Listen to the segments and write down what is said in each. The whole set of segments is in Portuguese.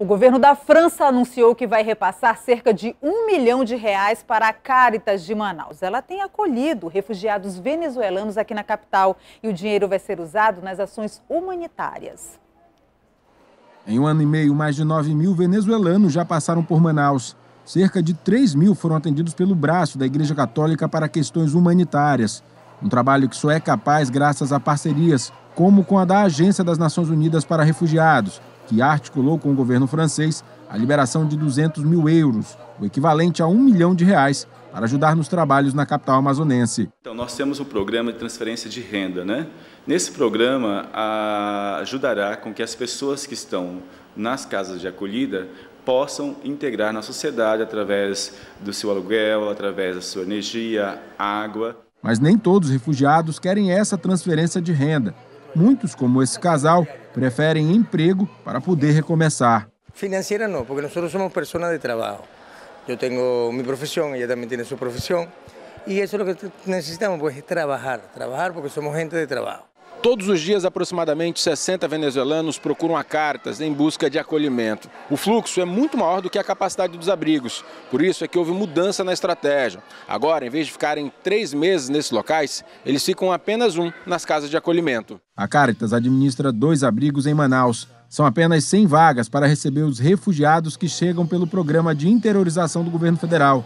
O governo da França anunciou que vai repassar cerca de um milhão de reais para a Caritas de Manaus. Ela tem acolhido refugiados venezuelanos aqui na capital e o dinheiro vai ser usado nas ações humanitárias. Em um ano e meio, mais de 9 mil venezuelanos já passaram por Manaus. Cerca de 3 mil foram atendidos pelo braço da Igreja Católica para questões humanitárias. Um trabalho que só é capaz graças a parcerias, como com a da Agência das Nações Unidas para Refugiados, que articulou com o governo francês a liberação de 200 mil euros, o equivalente a um milhão de reais, para ajudar nos trabalhos na capital amazonense. Então, nós temos um programa de transferência de renda. Né? Nesse programa, ajudará com que as pessoas que estão nas casas de acolhida possam integrar na sociedade através do seu aluguel, através da sua energia, água. Mas nem todos os refugiados querem essa transferência de renda. Muitos, como esse casal, preferem emprego para poder recomeçar. Financeira não, porque nós somos pessoas de trabalho. Eu tenho minha profissão, ela também tem sua profissão. E isso é o que necessitamos, pois, é trabalhar. Trabalhar porque somos gente de trabalho. Todos os dias, aproximadamente 60 venezuelanos procuram a Cartas em busca de acolhimento. O fluxo é muito maior do que a capacidade dos abrigos. Por isso é que houve mudança na estratégia. Agora, em vez de ficarem três meses nesses locais, eles ficam apenas um nas casas de acolhimento. A Cartas administra dois abrigos em Manaus. São apenas 100 vagas para receber os refugiados que chegam pelo programa de interiorização do governo federal.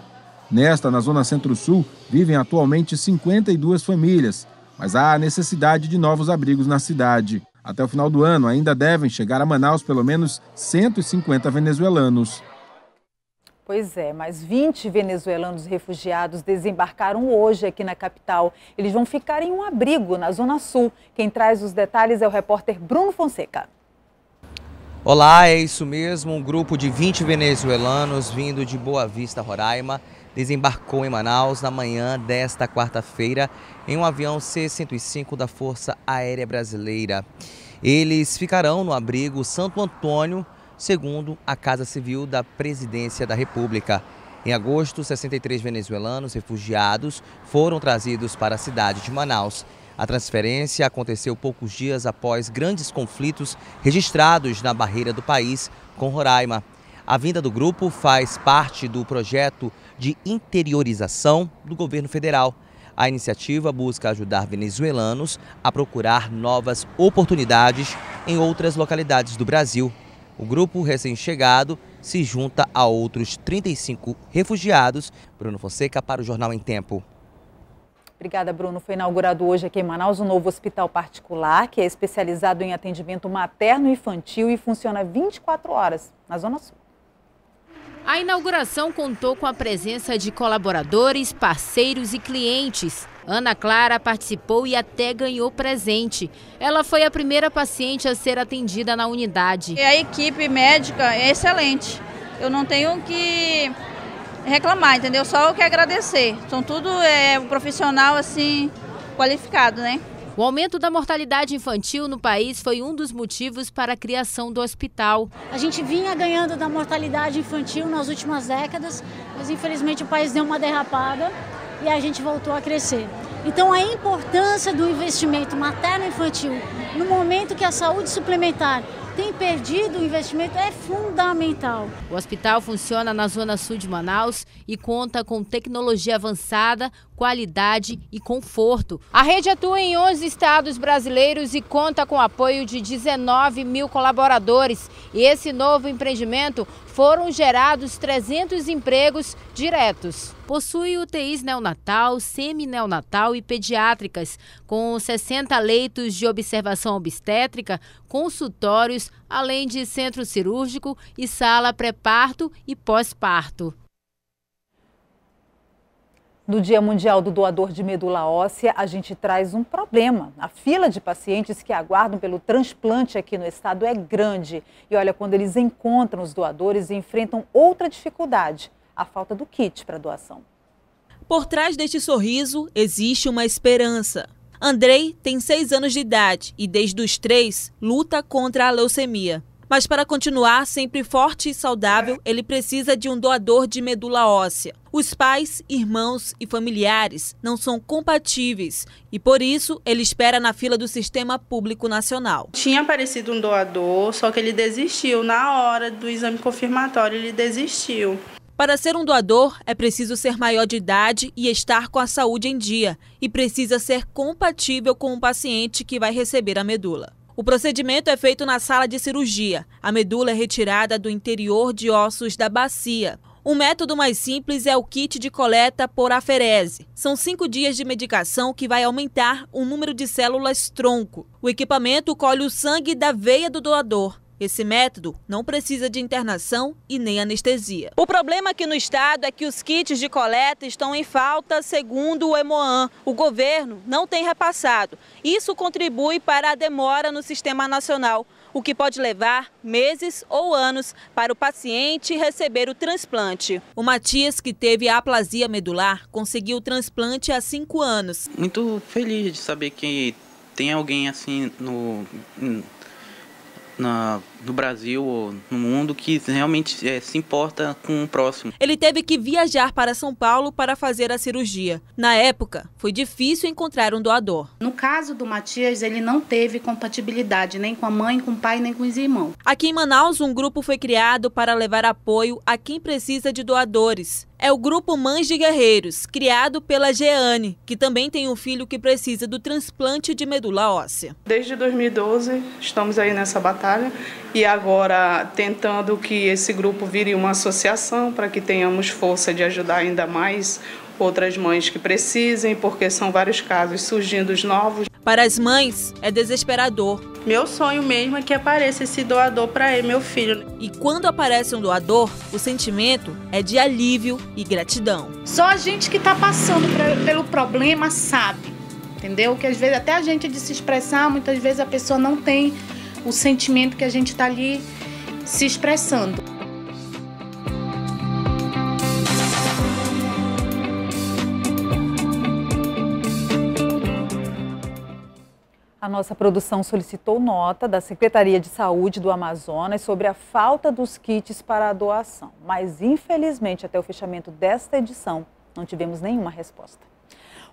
Nesta, na zona centro-sul, vivem atualmente 52 famílias mas há necessidade de novos abrigos na cidade. Até o final do ano, ainda devem chegar a Manaus pelo menos 150 venezuelanos. Pois é, mas 20 venezuelanos refugiados desembarcaram hoje aqui na capital. Eles vão ficar em um abrigo na Zona Sul. Quem traz os detalhes é o repórter Bruno Fonseca. Olá, é isso mesmo. Um grupo de 20 venezuelanos vindo de Boa Vista, Roraima, desembarcou em Manaus na manhã desta quarta-feira em um avião C-105 da Força Aérea Brasileira. Eles ficarão no abrigo Santo Antônio, segundo a Casa Civil da Presidência da República. Em agosto, 63 venezuelanos refugiados foram trazidos para a cidade de Manaus. A transferência aconteceu poucos dias após grandes conflitos registrados na barreira do país com Roraima. A vinda do grupo faz parte do projeto de interiorização do governo federal. A iniciativa busca ajudar venezuelanos a procurar novas oportunidades em outras localidades do Brasil. O grupo recém-chegado se junta a outros 35 refugiados. Bruno Fonseca para o Jornal em Tempo. Obrigada, Bruno. Foi inaugurado hoje aqui em Manaus um novo hospital particular que é especializado em atendimento materno e infantil e funciona 24 horas na Zona Sul. A inauguração contou com a presença de colaboradores, parceiros e clientes. Ana Clara participou e até ganhou presente. Ela foi a primeira paciente a ser atendida na unidade. A equipe médica é excelente. Eu não tenho que reclamar, entendeu? Só o que agradecer. São tudo é, um profissional assim qualificado, né? O aumento da mortalidade infantil no país foi um dos motivos para a criação do hospital. A gente vinha ganhando da mortalidade infantil nas últimas décadas, mas infelizmente o país deu uma derrapada e a gente voltou a crescer. Então, a importância do investimento materno-infantil no momento que a saúde suplementar tem perdido o investimento é fundamental. O hospital funciona na zona sul de Manaus e conta com tecnologia avançada, qualidade e conforto. A rede atua em 11 estados brasileiros e conta com apoio de 19 mil colaboradores. E esse novo empreendimento foram gerados 300 empregos diretos. Possui UTIs neonatal, semi-neonatal e pediátricas, com 60 leitos de observação obstétrica, consultórios, além de centro cirúrgico e sala pré-parto e pós-parto. No Dia Mundial do Doador de Medula Óssea, a gente traz um problema. A fila de pacientes que aguardam pelo transplante aqui no estado é grande. E olha, quando eles encontram os doadores, enfrentam outra dificuldade: a falta do kit para doação. Por trás deste sorriso existe uma esperança. Andrei tem seis anos de idade e, desde os três, luta contra a leucemia. Mas para continuar sempre forte e saudável, ele precisa de um doador de medula óssea. Os pais, irmãos e familiares não são compatíveis e por isso ele espera na fila do Sistema Público Nacional. Tinha aparecido um doador, só que ele desistiu na hora do exame confirmatório, ele desistiu. Para ser um doador, é preciso ser maior de idade e estar com a saúde em dia, e precisa ser compatível com o paciente que vai receber a medula. O procedimento é feito na sala de cirurgia. A medula é retirada do interior de ossos da bacia. O método mais simples é o kit de coleta por aferese. São cinco dias de medicação que vai aumentar o número de células tronco. O equipamento colhe o sangue da veia do doador. Esse método não precisa de internação e nem anestesia. O problema aqui no estado é que os kits de coleta estão em falta, segundo o Emoan. O governo não tem repassado. Isso contribui para a demora no sistema nacional, o que pode levar meses ou anos para o paciente receber o transplante. O Matias, que teve aplasia medular, conseguiu o transplante há cinco anos. Muito feliz de saber que tem alguém assim no na do Brasil ou no mundo que realmente é, se importa com o próximo. Ele teve que viajar para São Paulo para fazer a cirurgia. Na época, foi difícil encontrar um doador. No caso do Matias, ele não teve compatibilidade nem com a mãe, com o pai, nem com os irmãos. Aqui em Manaus, um grupo foi criado para levar apoio a quem precisa de doadores é o Grupo Mães de Guerreiros, criado pela Geane, que também tem um filho que precisa do transplante de medula óssea. Desde 2012 estamos aí nessa batalha e agora tentando que esse grupo vire uma associação para que tenhamos força de ajudar ainda mais outras mães que precisem, porque são vários casos surgindo novos. Para as mães, é desesperador. Meu sonho mesmo é que apareça esse doador para meu filho. E quando aparece um doador, o sentimento é de alívio e gratidão. Só a gente que está passando pelo problema sabe, entendeu? Que às vezes até a gente de se expressar, muitas vezes a pessoa não tem o sentimento que a gente está ali se expressando. A nossa produção solicitou nota da Secretaria de Saúde do Amazonas sobre a falta dos kits para a doação, mas infelizmente até o fechamento desta edição não tivemos nenhuma resposta.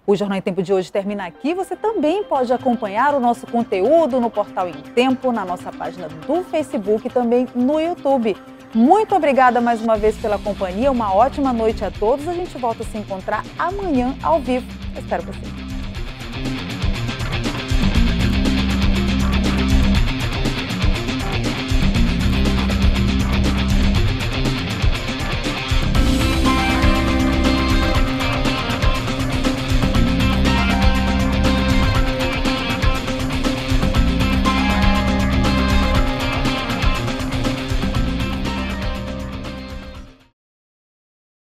O Jornal em Tempo de hoje termina aqui. Você também pode acompanhar o nosso conteúdo no portal Em Tempo, na nossa página do Facebook e também no YouTube. Muito obrigada mais uma vez pela companhia. Uma ótima noite a todos. A gente volta a se encontrar amanhã ao vivo. Eu espero você.